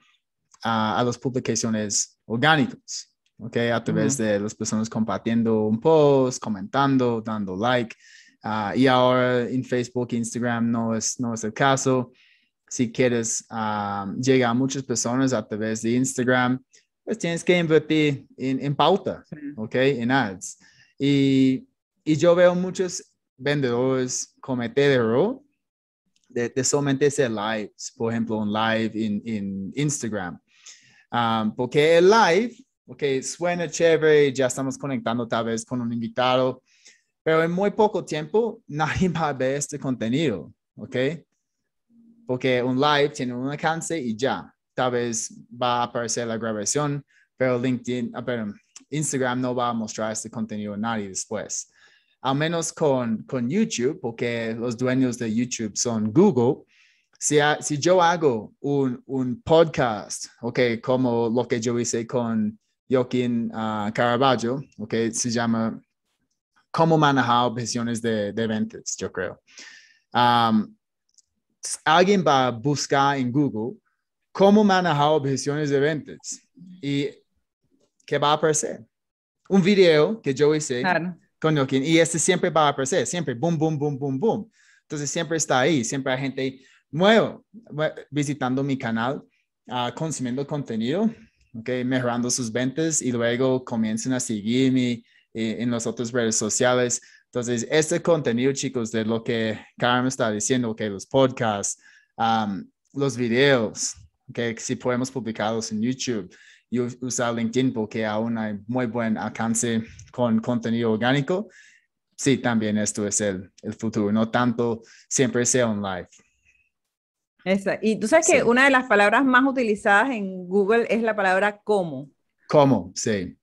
ah, a las publicaciones orgánicas, A través de las personas compartiendo un post, comentando, dando like. Ah, y ahora en Facebook e Instagram no es, no es el caso. Si quieres ah, llegar a muchas personas a través de Instagram, pues tienes que invertir en, pauta, ¿ok? En ads. Y, yo veo muchos vendedores cometer error de, de, solamente hacer lives, por ejemplo, un live en, Instagram. Ah, porque el live, ok, suena chévere, ya estamos conectando tal vez con un invitado, pero en muy poco tiempo nadie va a ver este contenido, ¿ok? Porque un live tiene un alcance y ya. Tal vez va a aparecer la grabación, pero LinkedIn, ah, pero Instagram no va a mostrar este contenido a nadie después. Al menos con, YouTube, porque los dueños de YouTube son Google. Si, yo hago un, podcast, ok, como lo que yo hice con Joaquín uh, ah, Caraballo, ok, se llama cómo manejar objeciones de, de ventas, yo creo. Um, alguien va a buscar en Google cómo manejar objeciones de ventas y ¿qué va a aparecer? Un video que yo hice con Joaquín y este siempre va a aparecer, siempre, boom, boom, boom, boom, boom. Entonces siempre está ahí, siempre hay gente nueva eh, visitando mi canal, ah, consumiendo contenido, okay, mejorando sus ventas y luego comienzan a seguirme eh, en las otras redes sociales. Entonces, este contenido, chicos, de lo que Carmen está diciendo, que los podcasts, los videos, que si podemos publicarlos en YouTube y usar LinkedIn porque aún hay muy buen alcance con contenido orgánico. Sí, también esto es el, el futuro, no tanto siempre sea online Y tú sabes que una de las palabras más utilizadas en Google es la palabra cómo. ¿Cómo? Sí.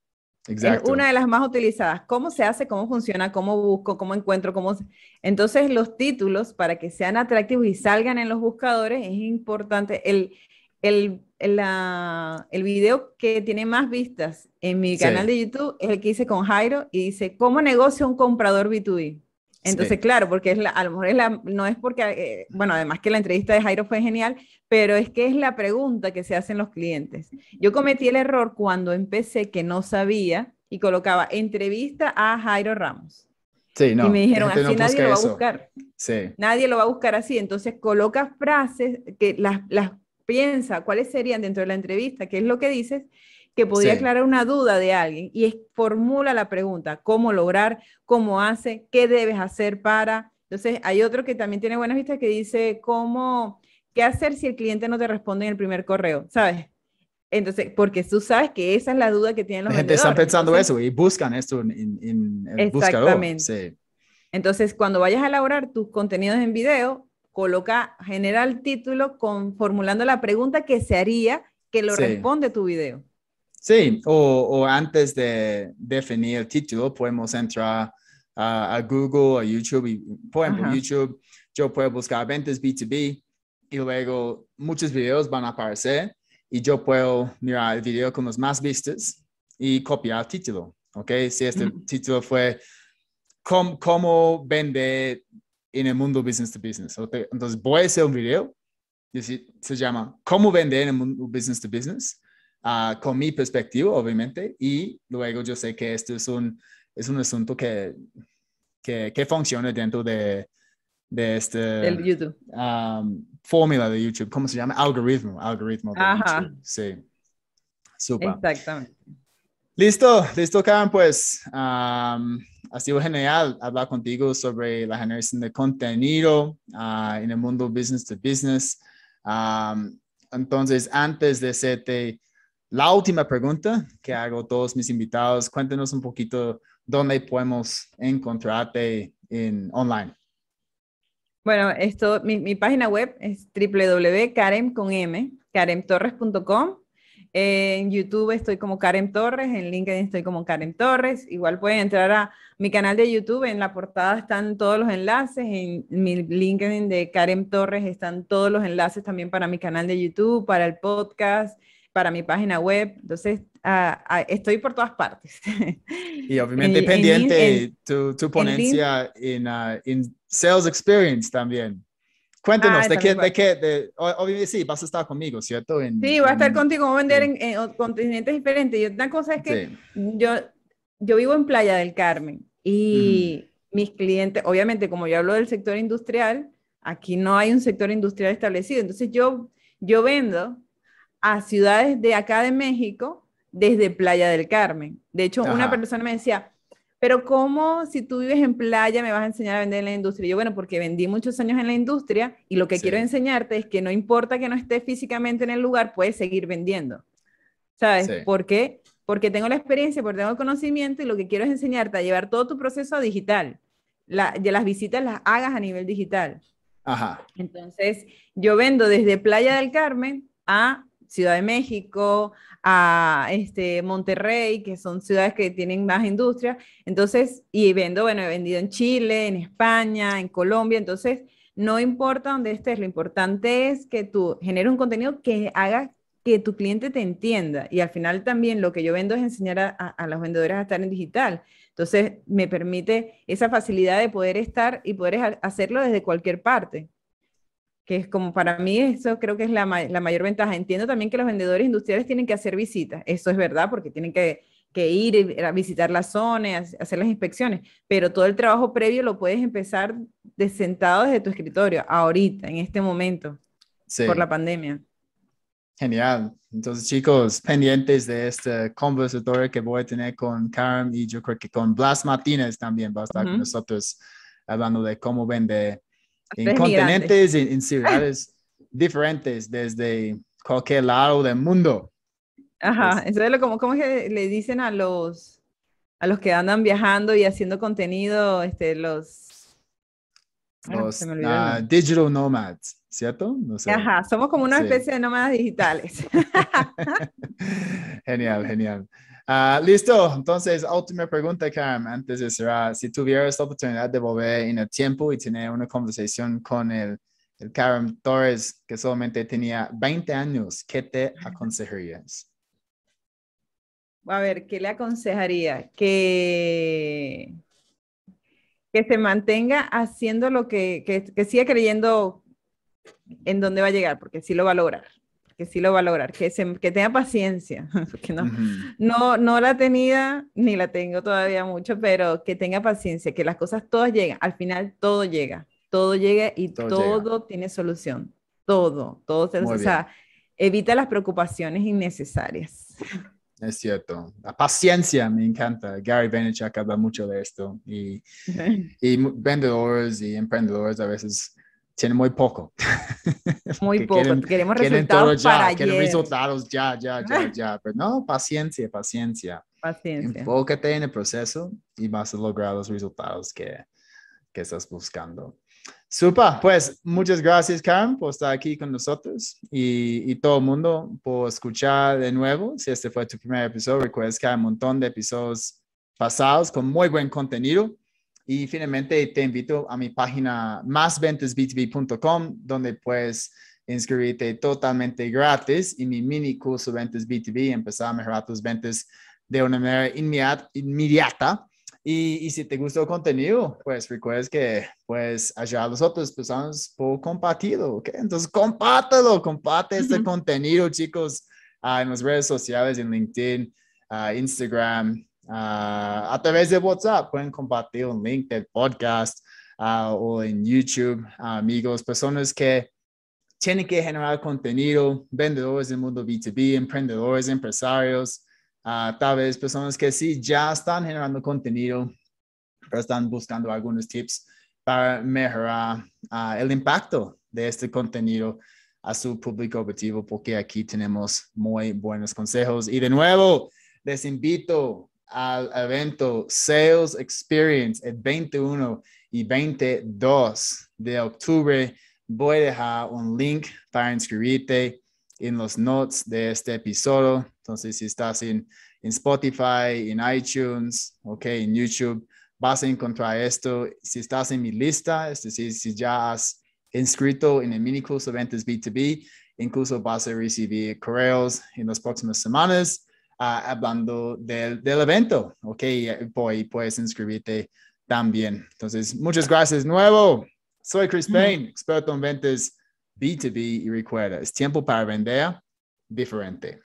Es una de las más utilizadas. ¿Cómo se hace? ¿Cómo funciona? ¿Cómo busco? ¿Cómo encuentro? Cómo... Entonces, los títulos, para que sean atractivos y salgan en los buscadores, es importante. El, el, el video que tiene más vistas en mi canal de YouTube es el que hice con Jairo y dice, ¿cómo negocia un comprador B2B? Entonces, claro, porque es a lo mejor no es porque, eh, bueno, además que la entrevista de Jairo fue genial, pero es que es la pregunta que se hacen los clientes. Yo cometí el error cuando empecé que no sabía y colocaba entrevista a Jairo Ramos. Sí, no, y me dijeron, así nadie lo va a buscar. Sí. Nadie lo va a buscar así. Entonces colocas frases que las, las piensa, cuáles serían dentro de la entrevista, qué es lo que dices, que podría aclarar una duda de alguien y es, formula la pregunta, ¿cómo lograr? ¿Cómo hace? ¿Qué debes hacer para? Entonces, hay otro que también tiene buenas vistas que dice, ¿cómo? ¿Qué hacer si el cliente no te responde en el primer correo? ¿Sabes? Entonces, porque tú sabes que esa es la duda que tienen los la gente pensando eso y buscan esto en, el exactamente. buscador. Entonces, cuando vayas a elaborar tus contenidos en video, coloca, genera el título con, formulando la pregunta que se haría que lo responde tu video. Sí, o, antes de definir el título, podemos entrar a, Google, a YouTube. Y, por ejemplo, YouTube, yo puedo buscar ventas B2B y luego muchos videos van a aparecer y yo puedo mirar el video con los más vistas y copiar el título. ¿Ok? Si este título fue ¿cómo, ¿Cómo vender en el mundo business to business? Entonces voy a hacer un video que se llama ¿Cómo vender en el mundo business to business? Ah, con mi perspectiva, obviamente, y luego yo sé que esto es un, es un asunto que, que, funciona dentro de, de este... Del YouTube. Ah, fórmula de YouTube, ¿cómo se llama? Algoritmo, algoritmo de sí. Super. Exactamente. Listo, listo, Karen, pues ah, ha sido genial hablar contigo sobre la generación de contenido en el mundo business to business. entonces, antes de hacerte la última pregunta que hago a todos mis invitados, cuéntenos un poquito dónde podemos encontrarte en online. Bueno, esto, mi, página web es www.karem.com. En YouTube estoy como Karen Torres, en LinkedIn estoy como Karen Torres. Igual pueden entrar a mi canal de YouTube, en la portada están todos los enlaces, en mi LinkedIn de Karen Torres están todos los enlaces también para mi canal de YouTube, para el podcast, para mi página web. Entonces, ah, ah, estoy por todas partes. Y obviamente pendiente tu, tu, ponencia en, ah, en Sales Experience también. Cuéntanos, ¿de, qué, de, qué, obviamente sí, vas a estar conmigo, ¿cierto? sí, voy a estar contigo, voy a vender en, continentes diferentes. Y otra cosa es que yo, yo vivo en Playa del Carmen y mm. mis clientes, obviamente como yo hablo del sector industrial, aquí no hay un sector industrial establecido, entonces yo, yo vendo a ciudades de acá de México desde Playa del Carmen. De hecho, una persona me decía, pero ¿cómo si tú vives en playa me vas a enseñar a vender en la industria? yo, bueno, porque vendí muchos años en la industria y lo que quiero enseñarte es que no importa que no estés físicamente en el lugar, puedes seguir vendiendo. ¿Sabes? ¿Por qué? Porque tengo la experiencia, porque tengo el conocimiento y lo que quiero es enseñarte a llevar todo tu proceso a digital. las visitas las hagas a nivel digital. Ajá. Entonces, yo vendo desde Playa del Carmen a Ciudad de México, a este, Monterrey, que son ciudades que tienen más industria. Entonces, y vendo, bueno, he vendido en Chile, en España, en Colombia. Entonces, no importa dónde estés, lo importante es que tú generes un contenido que haga que tu cliente te entienda. Y al final también lo que yo vendo es enseñar a las vendedoras a estar en digital. Entonces, me permite esa facilidad de poder estar y poder hacerlo desde cualquier parte que es como para mí eso creo que es la, la, mayor ventaja. Entiendo también que los vendedores industriales tienen que hacer visitas, eso es verdad, porque tienen que, que ir a visitar las zonas, hacer las inspecciones, pero todo el trabajo previo lo puedes empezar de sentado desde tu escritorio, ahorita, en este momento, por la pandemia. Genial. Entonces, chicos, pendientes de este conversatorio que voy a tener con Karen y yo creo que con Blas Martínez también va a estar con nosotros hablando de cómo vende en continentes, en, en, ciudades diferentes, desde cualquier lado del mundo. Ajá, entonces, ¿cómo es como, que le dicen a los, a los que andan viajando y haciendo contenido, este, los... Los ah, digital nomads, ¿cierto? Ajá, somos como una especie de nómadas digitales. genial, genial. Ah, listo, entonces, última pregunta, Karen, antes de cerrar. Si tuvieras la oportunidad de volver en el tiempo y tener una conversación con el, el Karen Torres, que solamente tenía 20 años, ¿qué te aconsejarías? A ver, ¿qué le aconsejaría? Que, que se mantenga haciendo lo que, que, que siga creyendo en dónde va a llegar, porque sí lo va a lograr que sí lo va a lograr, que, se, que tenga paciencia, no, no, no la tenía ni la tengo todavía mucho, pero que tenga paciencia, que las cosas todas llegan, al final todo llega, todo llega y todo, tiene solución, todo, todo, se, o evita las preocupaciones innecesarias. Es cierto. La paciencia me encanta. Gary Vaynerchuk habla mucho de esto. Y, y vendedores y emprendedores a veces tiene muy poco. Muy poco, queremos resultados ya, para quieren resultados ya, ya, ya, ya. Pero no, paciencia, paciencia. Paciencia. Enfócate en el proceso y vas a lograr los resultados que, que estás buscando. Supa, pues muchas gracias, Karen, por estar aquí con nosotros y, y, todo el mundo por escuchar de nuevo. Si este fue tu primer episodio, recuerda que hay un montón de episodios pasados con muy buen contenido. Y finalmente te invito a mi página másventasb donde puedes inscribirte totalmente gratis y mi mini curso Ventas b 2 empezar a mejorar tus ventas de una manera inmediata. Y, si te gustó el contenido, pues recuerdes que pues ayudar a las otras personas por compartirlo, ¿ok? Entonces, compártelo, comparte este contenido, chicos, ah, en las redes sociales, en LinkedIn, ah, Instagram, Ah, a través de WhatsApp. Pueden compartir un link del podcast ah, o en YouTube, ah, amigos, personas que tienen que generar contenido, vendedores del mundo B2B, emprendedores, empresarios, tal vez personas que sí ya están generando contenido, pero están buscando algunos tips para mejorar el impacto de este contenido a su público objetivo porque aquí tenemos muy buenos consejos. Y de nuevo, les invito al evento Sales Experience el 21 y 22 de octubre. Voy a dejar un link para inscribirte en los notes de este episodio. Entonces, si estás en, Spotify, en iTunes, okay, en YouTube, vas a encontrar esto. Si estás en mi lista, es decir, si ya has inscrito en el mini curso Ventas B2B, incluso vas a recibir correos en las próximas semanas hablando del, evento, ¿ok? Y puedes inscribirte también. Entonces, muchas gracias nuevo. Soy Chris mm. Payne, experto en ventas B2B y recuerda, es tiempo para vender diferente.